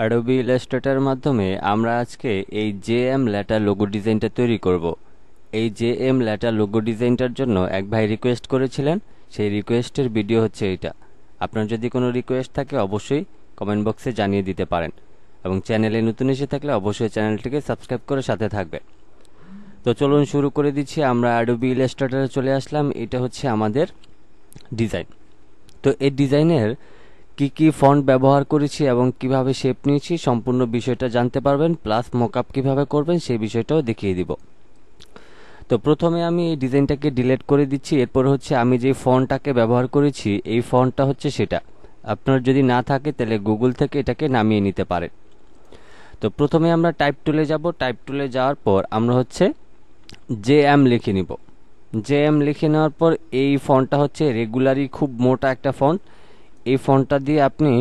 Adobe illustrator মাধ্যমে আমরা আজকে এই জে এম ল্যাটা লোগো ডিজাইনটা তৈরি করব। এই জে এম ল্যাটা লোগো ডিজাইনটার জন্য এক ভাই রিকোয়েস্ট করেছিলেন সেই রিকোয়েস্টের ভিডিও হচ্ছে এটা আপনার যদি কোনো রিকোয়েস্ট থাকে অবশ্যই কমেন্ট বক্সে জানিয়ে দিতে পারেন এবং চ্যানেলে নতুন এসে থাকলে অবশ্যই চ্যানেলটিকে সাবস্ক্রাইব করে সাথে থাকবে তো চলুন শুরু করে দিচ্ছি আমরা অ্যাডোবি ইলাস্ট্রেটারে চলে আসলাম এটা হচ্ছে আমাদের ডিজাইন তো এই ডিজাইনের কি কি ফন্ট ব্যবহার করেছি এবং কিভাবে শেপ নিয়েছি সম্পূর্ণ বিষয়টা জানতে পারবেন প্লাস মোকআপ কিভাবে করবেন সেই বিষয়টাও দেখিয়ে দিব তো প্রথমে আমি এই ডিজাইনটাকে ডিলেট করে দিচ্ছি এরপর হচ্ছে আমি যে ফোনটাকে ব্যবহার করেছি এই ফন্টটা হচ্ছে সেটা আপনার যদি না থাকে তাহলে গুগল থেকে এটাকে নামিয়ে নিতে পারেন তো প্রথমে আমরা টাইপ টুলে যাব টাইপ টুলে যাওয়ার পর আমরা হচ্ছে জে এম লিখে নিব জে এম লিখে নেওয়ার পর এই ফন্টটা হচ্ছে রেগুলারই খুব মোটা একটা ফন্ট এই ফোনটা দিয়ে আপনি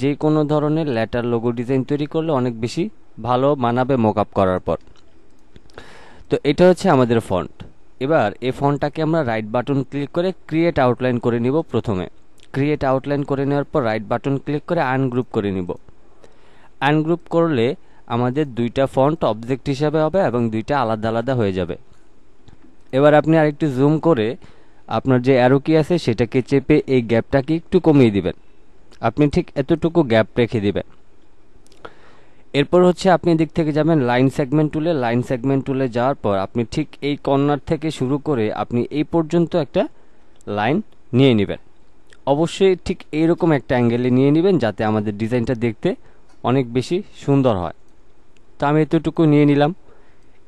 যে কোনো ধরনের লেটার লোগো ডিজাইন তৈরি করলে অনেক বেশি ভালো মানাবে মোক আপ করার পর তো এটা হচ্ছে আমাদের ফন্ট এবার এই ফন্টটাকে আমরা রাইট বাটন ক্লিক করে ক্রিয়েট আউটলাইন করে নিব প্রথমে ক্রিয়েট আউটলাইন করে নেওয়ার পর রাইট বাটন ক্লিক করে আনগ্রুপ করে নিব আনগ্রুপ করলে আমাদের দুইটা ফন্ট অবজেক্ট হিসাবে হবে এবং দুইটা আলাদা আলাদা হয়ে যাবে এবার আপনি আরেকটু জুম করে আপনার যে অ্যারো কি আছে সেটাকে চেপে এই গ্যাপটাকে একটু কমিয়ে দিবেন আপনি ঠিক এতটুকু গ্যাপ রেখে দিবেন এরপর হচ্ছে আপনি দিক থেকে যাবেন লাইন সেগমেন্ট টুলে লাইন সেগমেন্ট টুলে যাওয়ার পর আপনি ঠিক এই কর্নার থেকে শুরু করে আপনি এই পর্যন্ত একটা লাইন নিয়ে নেবেন অবশ্যই ঠিক এইরকম একটা অ্যাঙ্গেলে নিয়ে নেবেন যাতে আমাদের ডিজাইনটা দেখতে অনেক বেশি সুন্দর হয় তো আমি এতটুকু নিয়ে নিলাম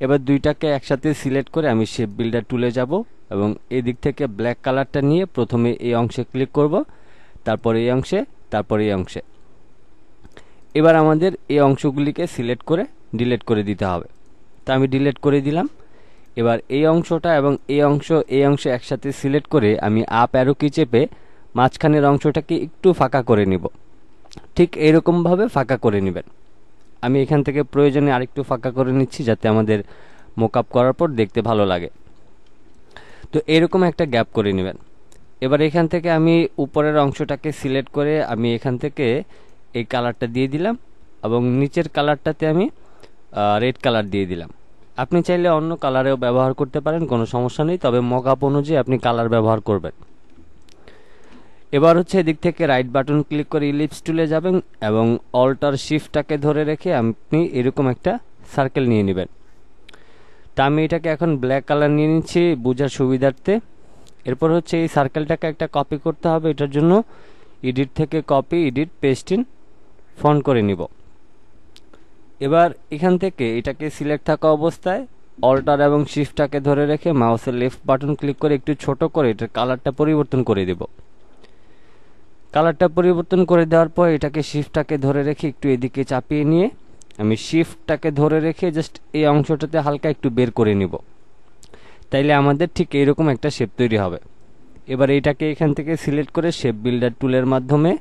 এবার দুইটাকে একসাথে সিলেক্ট করে আমি শেপ বিল্ডার টুলে যাব এবং এই দিক থেকে ব্ল্যাক কালারটা নিয়ে প্রথমে এই অংশে ক্লিক করব তারপর এই অংশে তারপর এই অংশে এবার আমাদের এই অংশগুলিকে সিলেক্ট করে ডিলেট করে দিতে হবে তা আমি ডিলেট করে দিলাম এবার এই অংশটা এবং এই অংশ এই অংশ একসাথে সিলেক্ট করে আমি আপ অ্যারো কি চেপে মাঝখানের অংশটাকে একটু ফাঁকা করে নিব ঠিক এরকমভাবে ফাঁকা করে নেবেন আমি এখান থেকে প্রয়োজনে আরেকটু ফাঁকা করে নিচ্ছি যাতে আমাদের মোকআপ করার পর দেখতে ভালো লাগে তো এরকম একটা গ্যাপ করে নেবেন এবার এখান থেকে আমি উপরের অংশটাকে সিলেক্ট করে আমি এখান থেকে এই কালারটা দিয়ে দিলাম এবং নিচের কালারটাতে আমি রেড কালার দিয়ে দিলাম আপনি চাইলে অন্য কালারেও ব্যবহার করতে পারেন কোনো সমস্যা নেই তবে মক আপ অনুযায়ী আপনি কালার ব্যবহার করবেন এবার হচ্ছে এদিক থেকে রাইট বাটন ক্লিক করে ইলিপস টুলে যাবেন এবং অল্টার শিফটটাকে ধরে রেখে আপনি এরকম একটা সার্কেল নিয়ে নেবেন তা আমি এটাকে এখন ব্ল্যাক কালার নিয়ে নিচ্ছি বোঝার সুবিধার্থে এরপর হচ্ছে এই সার্কেলটাকে একটা কপি করতে হবে এটার জন্য এডিট থেকে copy edit paste in front front করে নিব এবার এখান থেকে এটাকে সিলেক্ট থাকা অবস্থায় অল্টার এবং শিফটটাকে ধরে রেখে মাউসের লেফট বাটন ক্লিক করে একটু ছোট করে এটার কালারটা পরিবর্তন করে দেব কালারটা পরিবর্তন করে দেওয়ার পর এটাকে শিফটটাকে ধরে রেখে একটু এদিকে চাপিয়ে নিয়ে আমি শিফটটাকে ধরে রেখে জাস্ট এই অংশটাতে হালকা একটু বের করে নিব তাইলে আমাদের ঠিক এইরকম একটা শেপ তৈরি হবে এবার এটাকে এখান থেকে সিলেক্ট করে শেপ বিল্ডার টুলের মাধ্যমে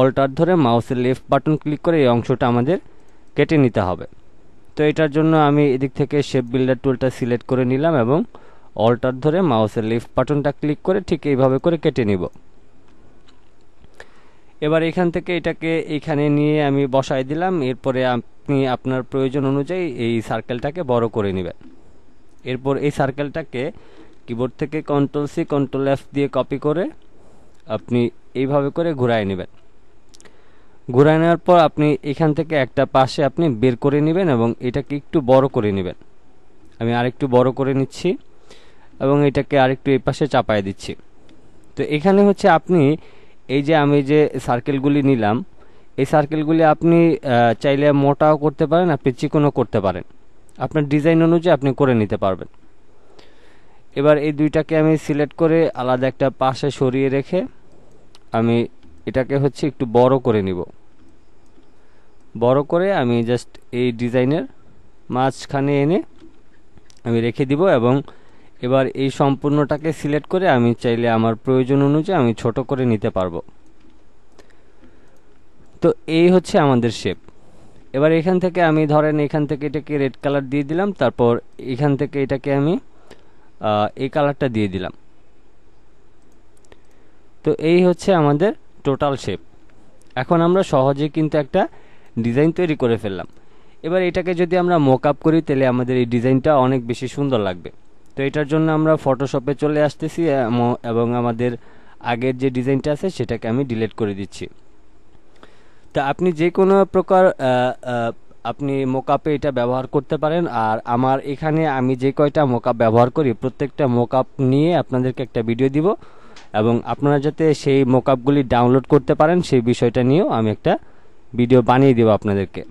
অল্টার ধরে মাউসের লেফট বাটন ক্লিক করে এই অংশটা আমাদের কেটে নিতে হবে তো এটার জন্য আমি এদিক থেকে শেপ বিল্ডার টুলটা সিলেক্ট করে নিলাম এবং অল্টার ধরে মাউসের লেফট বাটনটা ক্লিক করে ঠিক এইভাবে করে কেটে নিব এবার এখান থেকে এটাকে এখানে নিয়ে আমি বসায় দিলাম এরপরে আপনি আপনার প্রয়োজন অনুযায়ী এই সার্কেলটাকে বড় করে নেবেন এরপর এই সার্কেলটাকে কিবোর্ড থেকে কন্ট্রোল সি কন্ট্রোল এফ দিয়ে কপি করে আপনি এইভাবে করে ঘুরাই নেবেন ঘুরাই নেওয়ার পর আপনি এখান থেকে একটা পাশে আপনি বের করে নেবেন এবং এটাকে একটু বড় করে নেবেন আমি আরেকটু বড় করে নিচ্ছি এবং এটাকে আরেকটু এই পাশে চাপায় দিচ্ছি তো এখানে হচ্ছে আপনি এই যে আমি যে সার্কেলগুলি নিলাম এই সার্কেলগুলি আপনি চাইলে মোটাও করতে পারেন আপনি চিকনও করতে পারেন আপনার ডিজাইন অনুযায়ী আপনি করে নিতে পারবেন এবার এই দুইটাকে আমি সিলেক্ট করে আলাদা একটা পাশে সরিয়ে রেখে আমি এটাকে হচ্ছে একটু বড় করে নিব বড় করে আমি জাস্ট এই ডিজাইনের মাঝখানে এনে আমি রেখে দিব এবং এবার এই সম্পূর্ণটাকে সিলেক্ট করে আমি চাইলে আমার প্রয়োজন অনুযায়ী আমি ছোট করে নিতে পারবো তো এই হচ্ছে আমাদের শেপ এবার এখান থেকে আমি ধরেন এখান থেকে এটাকে রেড কালার দিয়ে দিলাম তারপর এখান থেকে এটাকে আমি এই কালারটা দিয়ে দিলাম তো এই হচ্ছে আমাদের টোটাল শেপ এখন আমরা সহজে কিন্তু একটা ডিজাইন তৈরি করে ফেললাম এবার এটাকে যদি আমরা মোক আপ করি তাহলে আমাদের এই ডিজাইনটা অনেক বেশি সুন্দর লাগবে তো এটার জন্য আমরা ফটোশপে চলে আসতেছি এবং আমাদের আগের যে ডিজাইনটা আছে সেটাকে আমি ডিলিট করে দিচ্ছি তা আপনি যে কোনো প্রকার আপনি মোকাপে এটা ব্যবহার করতে পারেন আর আমার এখানে আমি যে কয়টা মোকাপ ব্যবহার করি প্রত্যেকটা মোকাপ নিয়ে আপনাদেরকে একটা ভিডিও দিব এবং আপনারা যাতে সেই মোকাপগুলি ডাউনলোড করতে পারেন সেই বিষয়টা নিয়েও আমি একটা ভিডিও বানিয়ে দেব আপনাদেরকে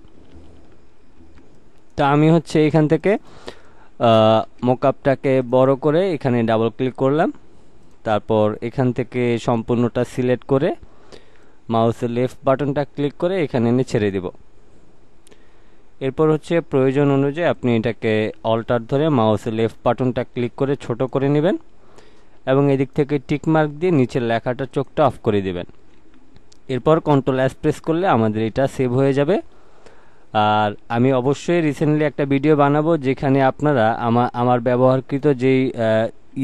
তা আমি হচ্ছে এখান থেকে মোকাপটাকে বড় করে এখানে ডাবল ক্লিক করলাম তারপর এখান থেকে সম্পূর্ণটা সিলেক্ট করে মাউসের লেফট বাটনটা ক্লিক করে এখানে এনে ছেড়ে দেব এরপর হচ্ছে প্রয়োজন অনুযায়ী আপনি এটাকে অল্টার ধরে মাউসের লেফট বাটনটা ক্লিক করে ছোট করে নেবেন এবং এদিক থেকে টিক মার্ক দিয়ে নিচের লেখাটা চোখটা অফ করে দেবেন এরপর কন্ট্রোল অ্যাস প্রেস করলে আমাদের এটা সেভ হয়ে যাবে আর আমি অবশ্যই রিসেন্টলি একটা ভিডিও বানাবো যেখানে আপনারা আমার আমার ব্যবহারকৃত যেই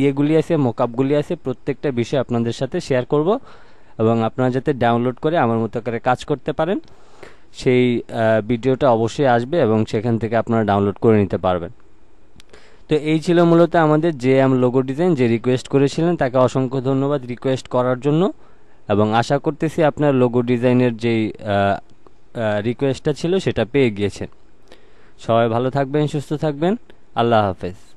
ইয়েগুলি আছে মোকআপগুলি আছে প্রত্যেকটা বিষয় আপনাদের সাথে শেয়ার করব এবং আপনারা যাতে ডাউনলোড করে আমার মতো করে কাজ করতে পারেন সেই ভিডিওটা অবশ্যই আসবে এবং সেখান থেকে আপনারা ডাউনলোড করে নিতে পারবেন তো এই ছিল মূলত আমাদের যে এম লোগো ডিজাইন যে রিকোয়েস্ট করেছিলেন তাকে অসংখ্য ধন্যবাদ রিকোয়েস্ট করার জন্য এবং আশা করতেছি আপনার লোগো ডিজাইনের যেই রিকোয়েস্টটা ছিল সেটা পেয়ে গিয়েছেন সবাই ভালো থাকবেন সুস্থ থাকবেন আল্লাহ হাফেজ